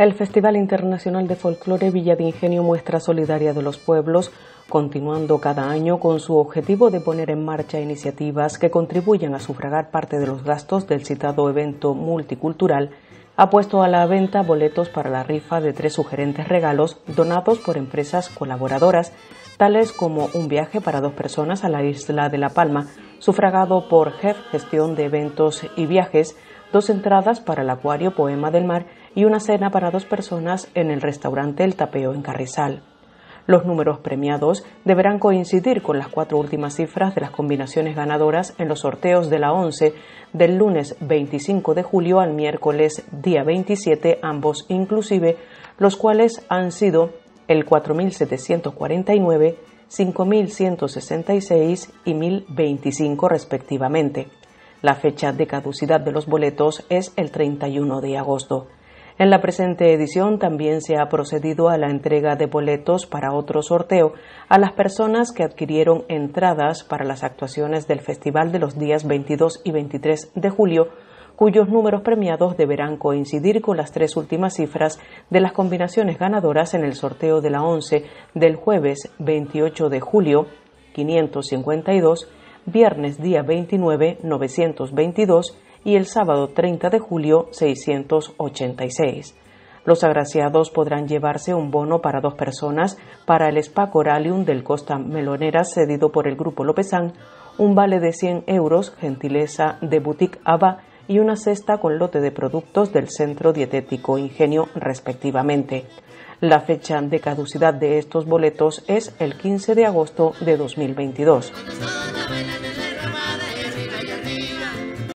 El Festival Internacional de Folclore Villa de Ingenio Muestra Solidaria de los Pueblos, continuando cada año con su objetivo de poner en marcha iniciativas que contribuyan a sufragar parte de los gastos del citado evento multicultural, ha puesto a la venta boletos para la rifa de tres sugerentes regalos donados por empresas colaboradoras, tales como un viaje para dos personas a la isla de La Palma, sufragado por Jef Gestión de Eventos y Viajes, dos entradas para el Acuario Poema del Mar, y una cena para dos personas en el restaurante El Tapeo en Carrizal. Los números premiados deberán coincidir con las cuatro últimas cifras de las combinaciones ganadoras en los sorteos de la 11 del lunes 25 de julio al miércoles día 27, ambos inclusive, los cuales han sido el 4749, 5166 y 1025 respectivamente. La fecha de caducidad de los boletos es el 31 de agosto. En la presente edición también se ha procedido a la entrega de boletos para otro sorteo a las personas que adquirieron entradas para las actuaciones del Festival de los días 22 y 23 de julio, cuyos números premiados deberán coincidir con las tres últimas cifras de las combinaciones ganadoras en el sorteo de la 11 del jueves 28 de julio 552, viernes día 29 922, y el sábado 30 de julio 686. Los agraciados podrán llevarse un bono para dos personas para el Spa Coralium del Costa Melonera cedido por el Grupo Lopezán, un vale de 100 euros, gentileza de Boutique Ava y una cesta con lote de productos del Centro Dietético Ingenio respectivamente. La fecha de caducidad de estos boletos es el 15 de agosto de 2022.